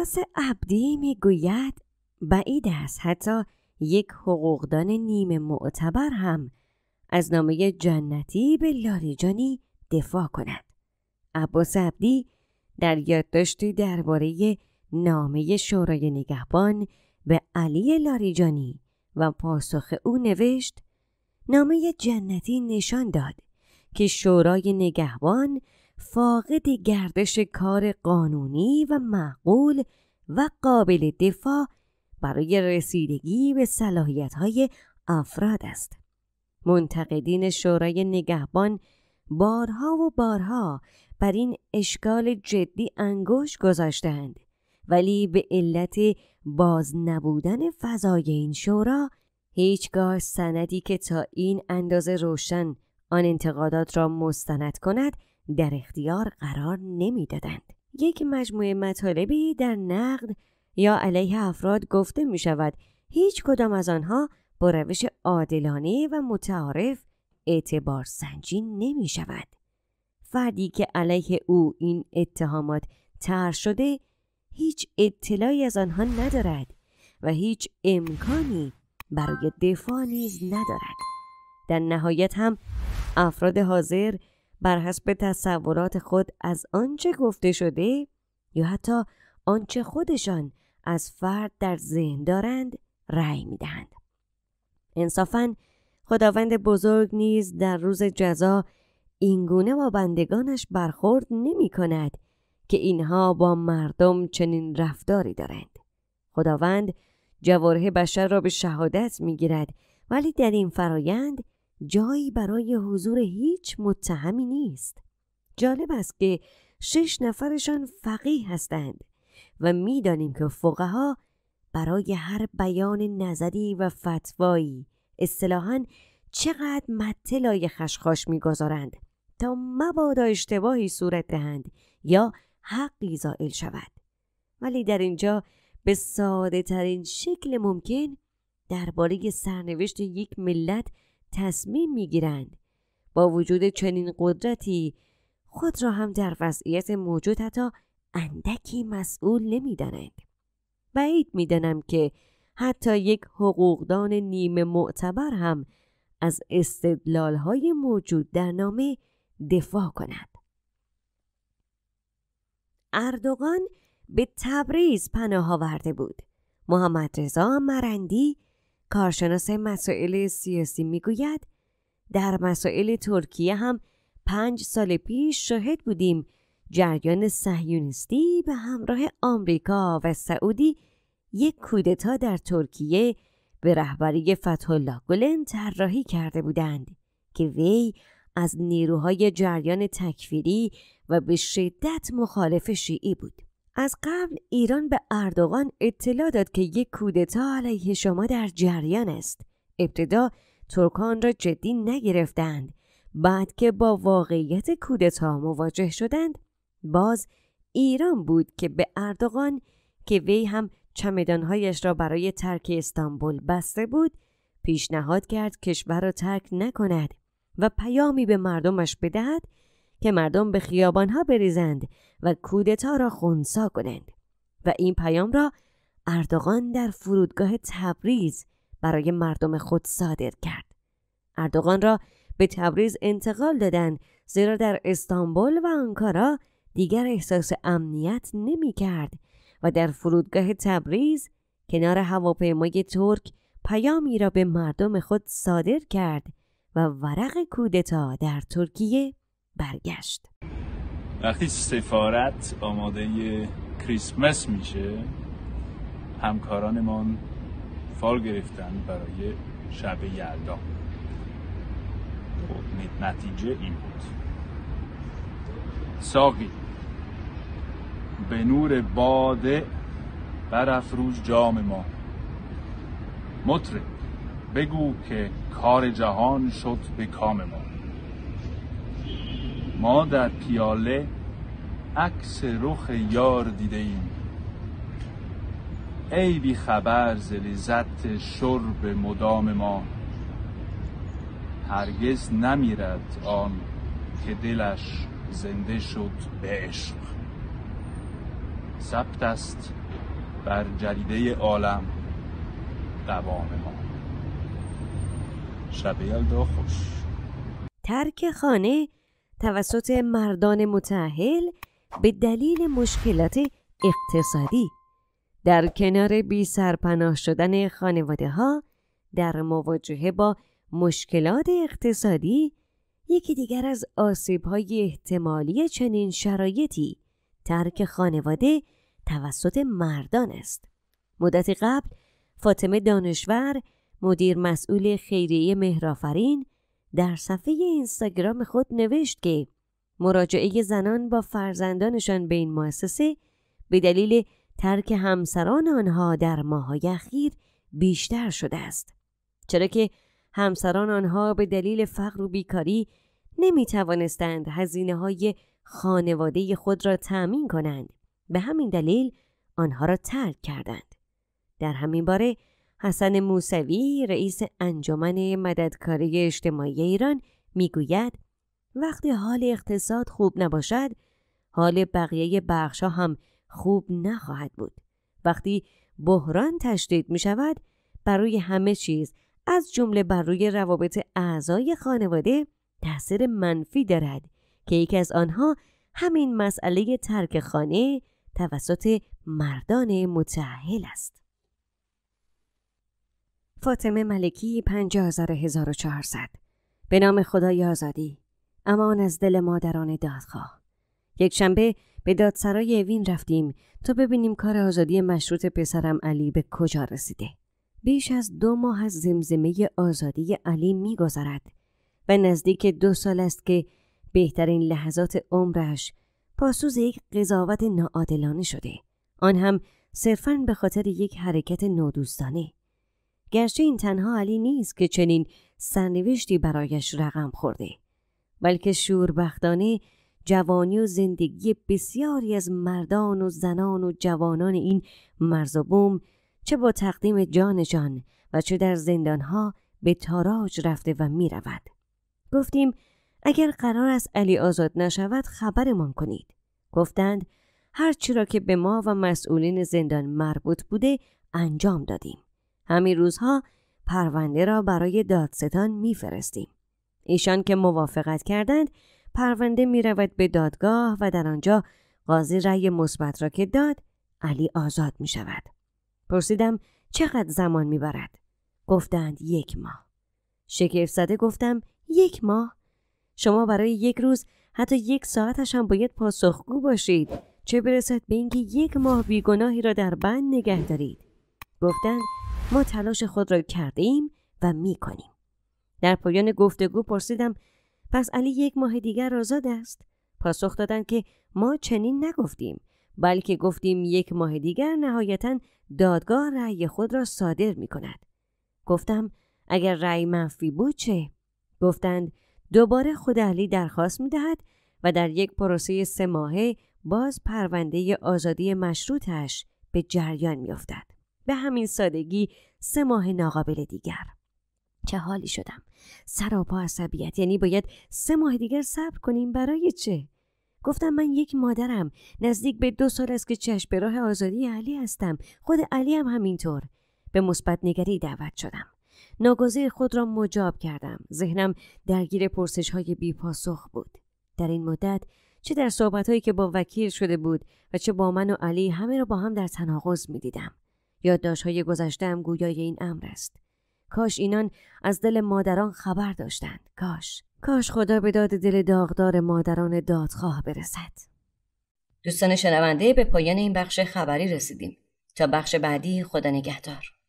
عباس عبدی میگوید بعید است حتی یک حقوقدان نیمه معتبر هم از نامه جنتی به لاریجانی دفاع کند عباس عبدی در یادداشتی درباره نامه شورای نگهبان به علی لاریجانی و پاسخ او نوشت نامه جنتی نشان داد که شورای نگهبان فاقد گردش کار قانونی و معقول و قابل دفاع برای رسیدگی به های افراد است. منتقدین شورای نگهبان بارها و بارها بر این اشکال جدی انگوش گذاشتند ولی به علت باز نبودن فضای این شورا هیچگاه سندی که تا این اندازه روشن آن انتقادات را مستند کند در اختیار قرار نمیدادند. یک مجموعه مطالبی در نقد یا علیه افراد گفته می شود هیچ کدام از آنها با روش عادلانه و متعارف اعتبار سنجی نمی شود. فردی که علیه او این اتهامات تر شده هیچ اطلاعی از آنها ندارد و هیچ امکانی برای دفاع نیز ندارد. در نهایت هم افراد حاضر بر حسب تصورات خود از آنچه گفته شده یا حتی آنچه خودشان از فرد در ذهن دارند رأی میدهند انصافا خداوند بزرگ نیز در روز جزا اینگونه با بندگانش برخورد نمی کند که اینها با مردم چنین رفتاری دارند خداوند جوارح بشر را به شهادت می ولی در این فرایند جایی برای حضور هیچ متهمی نیست جالب است که شش نفرشان فقیه هستند و میدانیم که فقها برای هر بیان نظری و فتوایی اصطلاحا چقدر مطلای خشخاش میگذارند تا مبادا اشتباهی صورت دهند یا حقی زائل شود ولی در اینجا به ساده ترین شکل ممکن درباره سرنوشت یک ملت تصمیم میگیرند با وجود چنین قدرتی خود را هم در وضعیت موجود حتی اندکی مسئول نمیدانند بعید میدانم که حتی یک حقوقدان نیمه معتبر هم از های موجود در نامه دفاع کند اردوغان به تبریز پناه آورده بود محمد رضا مرندی کارشناس مسائل سیاسی میگوید در مسائل ترکیه هم پنج سال پیش شاهد بودیم جریان صهیونیستی به همراه آمریکا و سعودی یک کودتا در ترکیه به رهبری فتحالله گلن طراحی کرده بودند که وی از نیروهای جریان تکفیری و به شدت مخالف شیعی بود از قبل ایران به اردوغان اطلاع داد که یک کودتا علیه شما در جریان است ابتدا ترکان را جدی نگرفتند بعد که با واقعیت کودتا مواجه شدند باز ایران بود که به اردوغان که وی هم چمدانهایش را برای ترک استانبول بسته بود پیشنهاد کرد کشور را ترک نکند و پیامی به مردمش بدهد که مردم به خیابانها بریزند و کودتا را خونسا کنند و این پیام را اردوغان در فرودگاه تبریز برای مردم خود صادر کرد اردوغان را به تبریز انتقال دادند زیرا در استانبول و آنکارا دیگر احساس امنیت نمی کرد و در فرودگاه تبریز کنار هواپیمای ترک پیامی را به مردم خود صادر کرد و ورق کودتا در ترکیه برگشت وقتی سفارت آماده کریسمس میشه همکارانمان فال گرفتن برای شب یلدا خب، نتیجه این بود ساقی به نور باده برافروش جام ما مطرب بگو که کار جهان شد به کام ما ما در پیاله عکس رخ یار دیده ایم ای بی خبر ز لذت شرب مدام ما هرگز نمیرد آن که دلش زنده شد به عشق ثبت است بر جریده عالم دوام ما شب یلدا خوش ترک خانه توسط مردان متعهل به دلیل مشکلات اقتصادی در کنار بی سرپناه شدن خانواده ها در مواجهه با مشکلات اقتصادی یکی دیگر از آسیب های احتمالی چنین شرایطی ترک خانواده توسط مردان است. مدت قبل فاطمه دانشور مدیر مسئول خیریه مهرافرین در صفحه اینستاگرام خود نوشت که مراجعه زنان با فرزندانشان به این مؤسسه به دلیل ترک همسران آنها در ماهای اخیر بیشتر شده است چرا که همسران آنها به دلیل فقر و بیکاری نمی توانستند هزینه های خانواده خود را تأمین کنند به همین دلیل آنها را ترک کردند در همین باره حسن موسوی رئیس انجمن مددکاری اجتماعی ایران میگوید وقتی حال اقتصاد خوب نباشد حال بقیه بخشها هم خوب نخواهد بود وقتی بحران تشدید می شود برای همه چیز از جمله بر روی روابط اعضای خانواده تاثیر منفی دارد که یکی از آنها همین مسئله ترک خانه توسط مردان متعهل است فاطمه ملکی 50400 به نام خدای آزادی امان از دل مادران دادخواه یک شنبه به دادسرای اوین رفتیم تا ببینیم کار آزادی مشروط پسرم علی به کجا رسیده بیش از دو ماه از زمزمه آزادی علی میگذرد و نزدیک دو سال است که بهترین لحظات عمرش پاسوز یک قضاوت ناعادلانه شده آن هم صرفاً به خاطر یک حرکت نودوستانه گرچه این تنها علی نیست که چنین سرنوشتی برایش رقم خورده بلکه شوربختانه جوانی و زندگی بسیاری از مردان و زنان و جوانان این مرز و بوم چه با تقدیم جانشان و چه در زندانها به تاراج رفته و می گفتیم اگر قرار است علی آزاد نشود خبرمان کنید. گفتند هر را که به ما و مسئولین زندان مربوط بوده انجام دادیم. همین روزها پرونده را برای دادستان میفرستیم. ایشان که موافقت کردند پرونده می به دادگاه و در آنجا قاضی رأی مثبت را که داد علی آزاد می شود. پرسیدم چقدر زمان می برد؟ گفتند یک ماه. شکیف زده گفتم یک ماه؟ شما برای یک روز حتی یک ساعتش هم باید پاسخگو باشید چه برسد به اینکه یک ماه بیگناهی را در بند نگه دارید گفتند ما تلاش خود را کرده ایم و می کنیم. در پایان گفتگو پرسیدم پس علی یک ماه دیگر آزاد است؟ پاسخ دادند که ما چنین نگفتیم بلکه گفتیم یک ماه دیگر نهایتا دادگاه رأی خود را صادر می کند. گفتم اگر رأی منفی بود چه؟ گفتند دوباره خود علی درخواست می دهد و در یک پروسه سه ماهه باز پرونده آزادی مشروطش به جریان می افتد. به همین سادگی سه ماه ناقابل دیگر چه حالی شدم سر سراپا عصبیت یعنی باید سه ماه دیگر صبر کنیم برای چه گفتم من یک مادرم نزدیک به دو سال است که چشم به راه آزادی علی هستم خود علی هم همینطور به مثبت نگری دعوت شدم ناگزیر خود را مجاب کردم ذهنم درگیر پرسش های بی پاسخ بود در این مدت چه در صحبت هایی که با وکیل شده بود و چه با من و علی همه را با هم در تناقض میدیدم. گذشته هم گویای این امر است کاش اینان از دل مادران خبر داشتند کاش کاش خدا به داد دل داغدار مادران دادخواه برسد دوستان شنونده به پایان این بخش خبری رسیدیم تا بخش بعدی خدا نگهدار